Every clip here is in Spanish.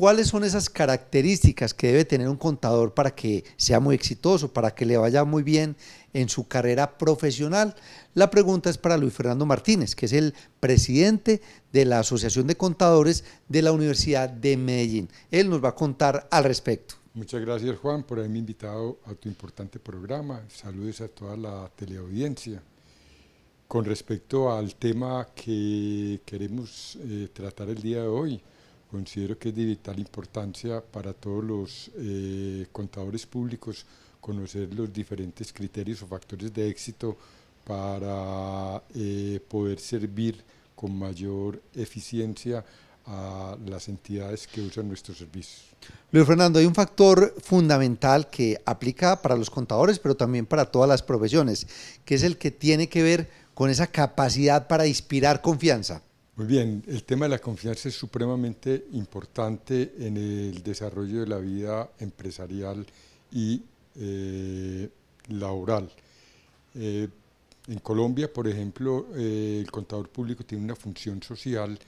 ¿Cuáles son esas características que debe tener un contador para que sea muy exitoso, para que le vaya muy bien en su carrera profesional? La pregunta es para Luis Fernando Martínez, que es el presidente de la Asociación de Contadores de la Universidad de Medellín. Él nos va a contar al respecto. Muchas gracias Juan por haberme invitado a tu importante programa. Saludos a toda la teleaudiencia. Con respecto al tema que queremos eh, tratar el día de hoy, considero que es de vital importancia para todos los eh, contadores públicos conocer los diferentes criterios o factores de éxito para eh, poder servir con mayor eficiencia a las entidades que usan nuestros servicios. Luis Fernando, hay un factor fundamental que aplica para los contadores, pero también para todas las profesiones, que es el que tiene que ver con esa capacidad para inspirar confianza. Muy bien, el tema de la confianza es supremamente importante en el desarrollo de la vida empresarial y eh, laboral. Eh, en Colombia, por ejemplo, eh, el contador público tiene una función social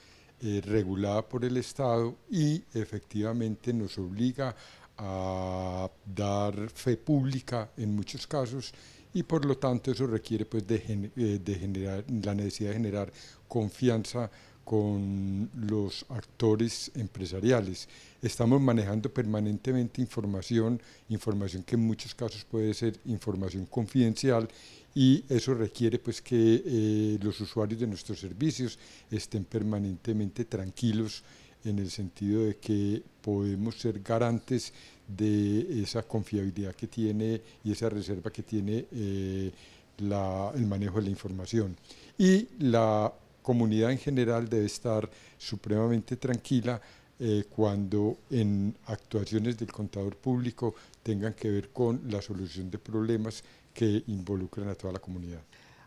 regulada por el Estado y efectivamente nos obliga a dar fe pública en muchos casos y por lo tanto eso requiere pues eh, de, generar, la necesidad de generar confianza con los actores empresariales. Estamos manejando permanentemente información, información que en muchos casos puede ser información confidencial y eso requiere pues que eh, los usuarios de nuestros servicios estén permanentemente tranquilos en el sentido de que podemos ser garantes de esa confiabilidad que tiene y esa reserva que tiene eh, el manejo de la información. Y la comunidad en general debe estar supremamente tranquila eh, cuando en actuaciones del contador público tengan que ver con la solución de problemas que involucran a toda la comunidad.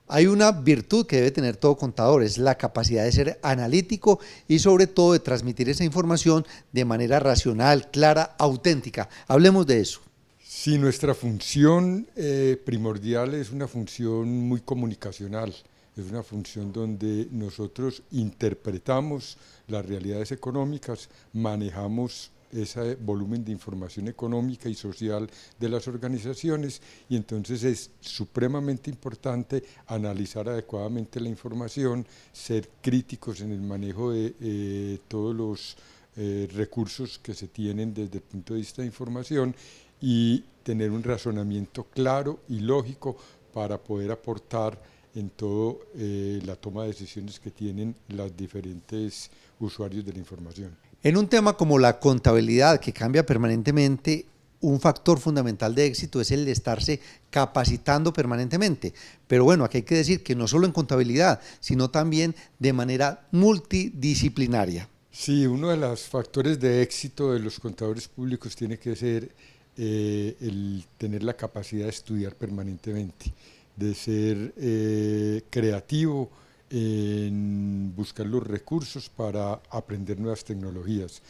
Hay una virtud que debe tener todo contador, es la capacidad de ser analítico y sobre todo de transmitir esa información de manera racional, clara, auténtica. Hablemos de eso. Si nuestra función eh, primordial es una función muy comunicacional, es una función donde nosotros interpretamos las realidades económicas, manejamos ese volumen de información económica y social de las organizaciones y entonces es supremamente importante analizar adecuadamente la información, ser críticos en el manejo de eh, todos los eh, recursos que se tienen desde el punto de vista de información y tener un razonamiento claro y lógico para poder aportar en todo eh, la toma de decisiones que tienen las diferentes usuarios de la información. En un tema como la contabilidad, que cambia permanentemente, un factor fundamental de éxito es el de estarse capacitando permanentemente. Pero bueno, aquí hay que decir que no solo en contabilidad, sino también de manera multidisciplinaria. Sí, uno de los factores de éxito de los contadores públicos tiene que ser eh, el tener la capacidad de estudiar permanentemente, de ser eh, creativo, en buscar los recursos para aprender nuevas tecnologías.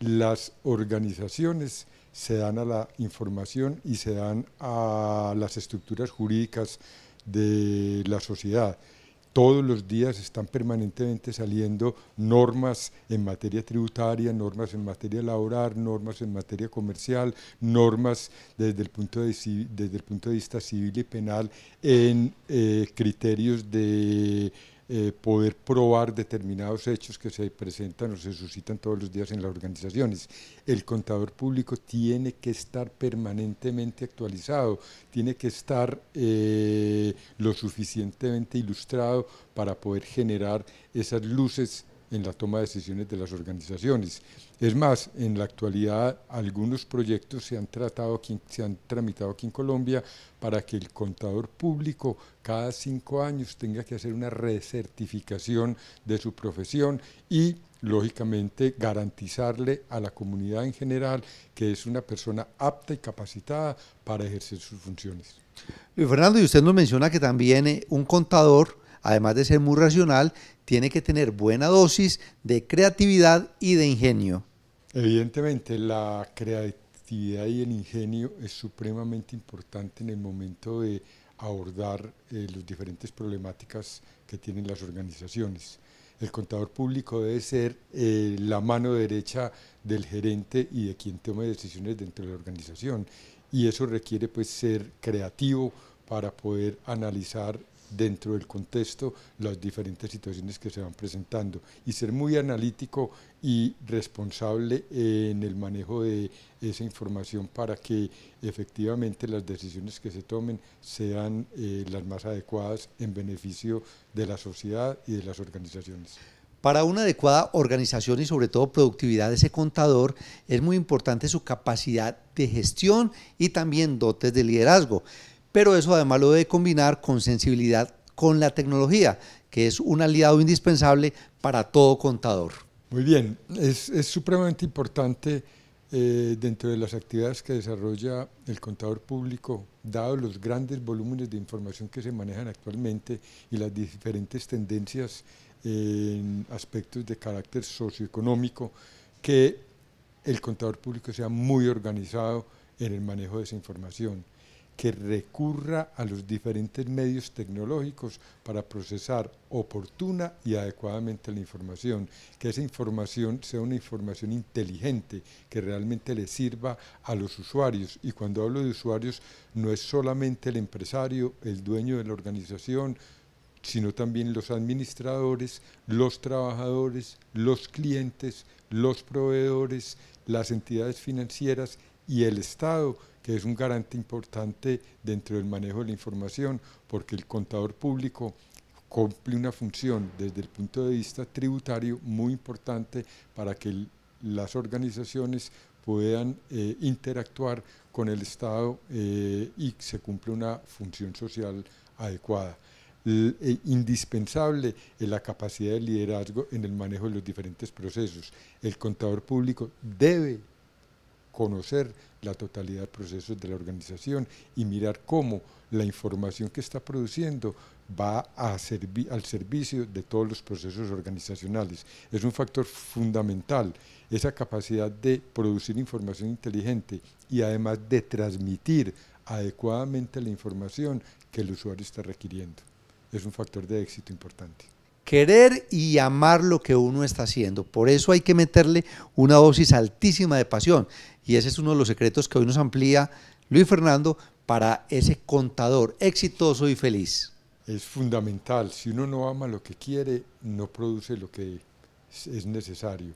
Las organizaciones se dan a la información y se dan a las estructuras jurídicas de la sociedad. Todos los días están permanentemente saliendo normas en materia tributaria, normas en materia laboral, normas en materia comercial, normas desde el punto de, vista civil y penal en eh, criterios de eh, poder probar determinados hechos que se presentan o se suscitan todos los días en las organizaciones. El contador público tiene que estar permanentemente actualizado, tiene que estar eh, lo suficientemente ilustrado para poder generar esas luces en la toma de decisiones de las organizaciones. Es más, en la actualidad algunos proyectos se han tratado, se han tramitado aquí en Colombia para que el contador público cada cinco años tenga que hacer una recertificación de su profesión y lógicamente garantizarle a la comunidad en general que es una persona apta y capacitada para ejercer sus funciones. Fernando, y usted nos menciona que también eh, un contador además de ser muy racional, tiene que tener buena dosis de creatividad y de ingenio. Evidentemente, la creatividad y el ingenio es supremamente importante en el momento de abordar eh, las diferentes problemáticas que tienen las organizaciones. El contador público debe ser eh, la mano derecha del gerente y de quien tome decisiones dentro de la organización. Y eso requiere pues ser creativo para poder analizar dentro del contexto las diferentes situaciones que se van presentando y ser muy analítico y responsable en el manejo de esa información para que efectivamente las decisiones que se tomen sean eh, las más adecuadas en beneficio de la sociedad y de las organizaciones. Para una adecuada organización y sobre todo productividad de ese contador es muy importante su capacidad de gestión y también dotes de liderazgo pero eso además lo debe combinar con sensibilidad con la tecnología, que es un aliado indispensable para todo contador. Muy bien, es, supremamente importante eh, dentro de las actividades que desarrolla el contador público, dado los grandes volúmenes de información que se manejan actualmente y las diferentes tendencias en aspectos de carácter socioeconómico, que el contador público sea muy organizado en el manejo de esa información que recurra a los diferentes medios tecnológicos para procesar oportuna y adecuadamente la información, que esa información sea una información inteligente, que realmente le sirva a los usuarios. Y cuando hablo de usuarios, no es solamente el empresario, el dueño de la organización, sino también los administradores, los trabajadores, los clientes, los proveedores, las entidades financieras y el Estado, que es un garante importante dentro del manejo de la información, porque el contador público cumple una función desde el punto de vista tributario muy importante para que las organizaciones puedan eh, interactuar con el Estado eh, y se cumple una función social adecuada. Eh, indispensable es la capacidad de liderazgo en el manejo de los diferentes procesos. El contador público debe conocer la totalidad de procesos de la organización y mirar cómo la información que está produciendo va a al servicio de todos los procesos organizacionales. Es un factor fundamental esa capacidad de producir información inteligente y además de transmitir adecuadamente la información que el usuario está requiriendo. Es un factor de éxito importante querer y amar lo que uno está haciendo. Por eso hay que meterle una dosis altísima de pasión. Y ese es uno de los secretos que hoy nos amplía Luis Fernando para ese contador exitoso y feliz. Es fundamental. Si uno no ama lo que quiere, no produce lo que es necesario.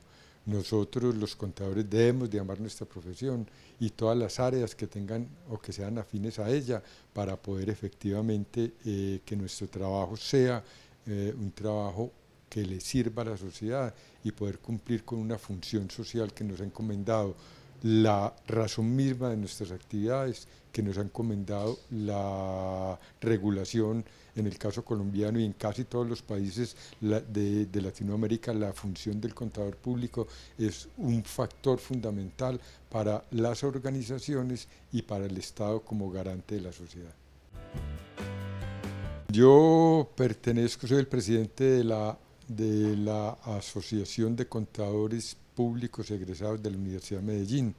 Nosotros los contadores debemos de amar nuestra profesión y todas las áreas que tengan o que sean afines a ella para poder efectivamente eh, que nuestro trabajo sea eh, un trabajo que le sirva a la sociedad y poder cumplir con una función social que nos ha encomendado la razón misma de nuestras actividades, que nos ha encomendado la regulación, en el caso colombiano y en casi todos los países de Latinoamérica, la función del contador público es un factor fundamental para las organizaciones y para el Estado como garante de la sociedad. Yo pertenezco, soy el presidente de la, de la Asociación de Contadores Públicos Egresados de la Universidad de Medellín.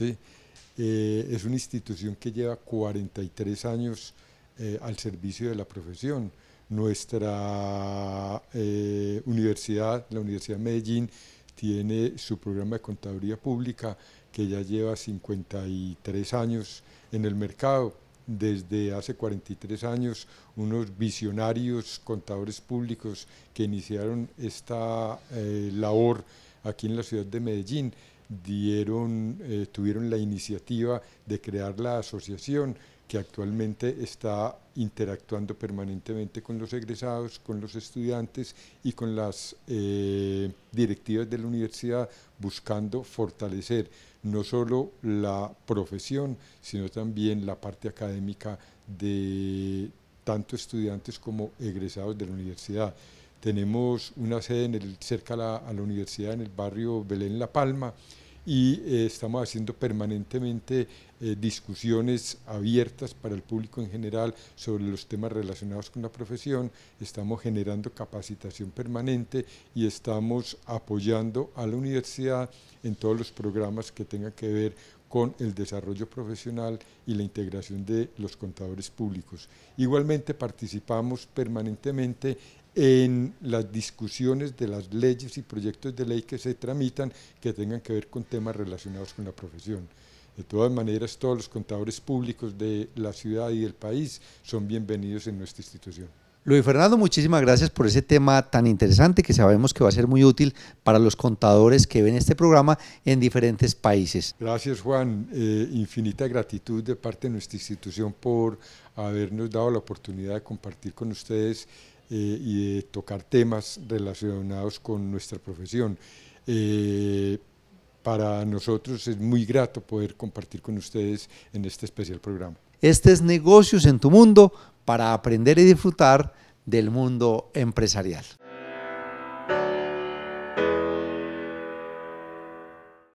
Eh, es una institución que lleva 43 años eh, al servicio de la profesión. Nuestra eh, universidad, la Universidad de Medellín, tiene su programa de contaduría pública que ya lleva 53 años en el mercado desde hace 43 años unos visionarios contadores públicos que iniciaron esta eh, labor aquí en la ciudad de Medellín dieron, eh, tuvieron la iniciativa de crear la asociación que actualmente está interactuando permanentemente con los egresados, con los estudiantes y con las eh, directivas de la universidad buscando fortalecer no solo la profesión, sino también la parte académica de tanto estudiantes como egresados de la universidad. Tenemos una sede en cerca a la universidad en el barrio Belén La Palma, y eh, estamos haciendo permanentemente eh, discusiones abiertas para el público en general sobre los temas relacionados con la profesión, estamos generando capacitación permanente y estamos apoyando a la universidad en todos los programas que tengan que ver con el desarrollo profesional y la integración de los contadores públicos. Igualmente participamos permanentemente en las discusiones de las leyes y proyectos de ley que se tramitan que tengan que ver con temas relacionados con la profesión. De todas maneras, todos los contadores públicos de la ciudad y del país son bienvenidos en nuestra institución. Luis Fernando, muchísimas gracias por ese tema tan interesante que sabemos que va a ser muy útil para los contadores que ven este programa en diferentes países. Gracias Juan, eh, infinita gratitud de parte de nuestra institución por habernos dado la oportunidad de compartir con ustedes eh, y tocar temas relacionados con nuestra profesión. Eh, para nosotros es muy grato poder compartir con ustedes en este especial programa. Este es Negocios en tu Mundo para aprender y disfrutar del mundo empresarial.